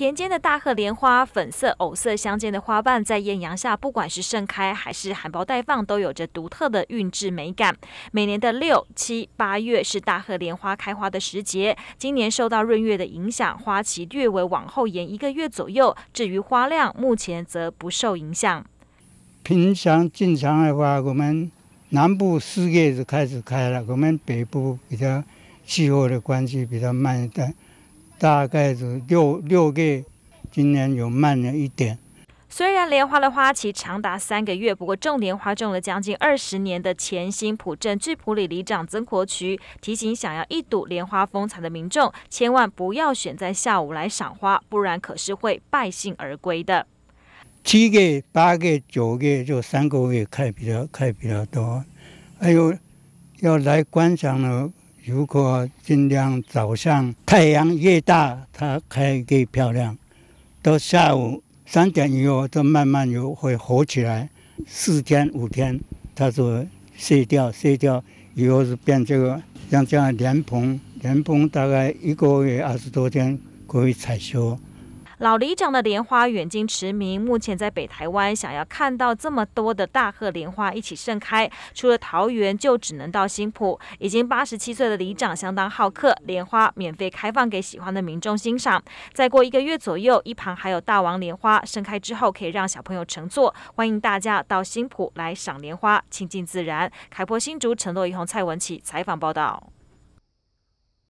田间的大荷莲花，粉色、藕色相间的花瓣，在艳阳下，不管是盛开还是含苞待放，都有着独特的韵致美感。每年的六、七、八月是大荷莲花开花的时节。今年受到闰月的影响，花期略微往后延一个月左右。至于花量，目前则不受影响。平常正常的话，我们南部四月就开始开了，我们北部比较气候的关系比较慢一点。大概是六六个，今年有慢了一点。虽然莲花的花期长达三个月，不过种莲花种了将近二十年的前新浦镇聚浦里里长曾国渠提醒，想要一睹莲花风采的民众，千万不要选在下午来赏花，不然可是会败兴而归的。七个、八个、九个，就三个月开比较开比较多，还有要来观赏呢。如果尽量早上太阳越大，它开得漂亮。到下午三点以后，它慢慢又会活起来。四天五天，它就谢掉，谢掉以后是变这个。像这样莲蓬，莲蓬大概一个月二十多天可以采收。老里长的莲花远近驰名，目前在北台湾想要看到这么多的大荷莲花一起盛开，除了桃园，就只能到新浦。已经八十七岁的里长相当好客，莲花免费开放给喜欢的民众欣赏。再过一个月左右，一旁还有大王莲花盛开之后，可以让小朋友乘坐。欢迎大家到新浦来赏莲花，亲近自然。凯擘新竹承诺一红蔡文琪采访报道。